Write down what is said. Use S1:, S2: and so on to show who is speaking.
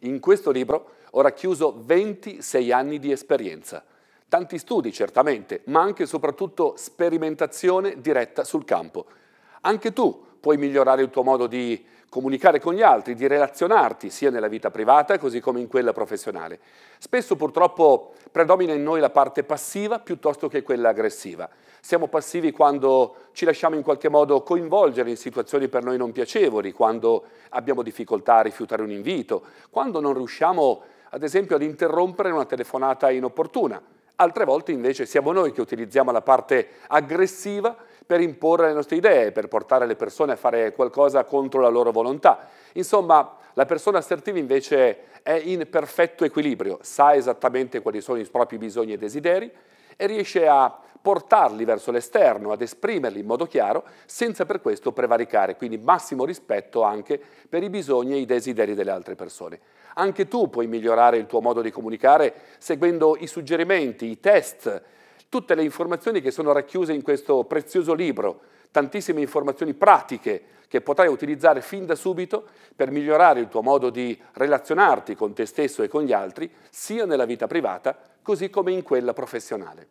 S1: In questo libro ho racchiuso 26 anni di esperienza. Tanti studi certamente, ma anche e soprattutto sperimentazione diretta sul campo. Anche tu puoi migliorare il tuo modo di comunicare con gli altri, di relazionarti sia nella vita privata così come in quella professionale. Spesso purtroppo predomina in noi la parte passiva piuttosto che quella aggressiva. Siamo passivi quando ci lasciamo in qualche modo coinvolgere in situazioni per noi non piacevoli, quando abbiamo difficoltà a rifiutare un invito, quando non riusciamo ad esempio ad interrompere una telefonata inopportuna. Altre volte invece siamo noi che utilizziamo la parte aggressiva per imporre le nostre idee, per portare le persone a fare qualcosa contro la loro volontà. Insomma, la persona assertiva invece è in perfetto equilibrio, sa esattamente quali sono i propri bisogni e desideri e riesce a portarli verso l'esterno, ad esprimerli in modo chiaro, senza per questo prevaricare, quindi massimo rispetto anche per i bisogni e i desideri delle altre persone. Anche tu puoi migliorare il tuo modo di comunicare seguendo i suggerimenti, i test tutte le informazioni che sono racchiuse in questo prezioso libro, tantissime informazioni pratiche che potrai utilizzare fin da subito per migliorare il tuo modo di relazionarti con te stesso e con gli altri, sia nella vita privata così come in quella professionale.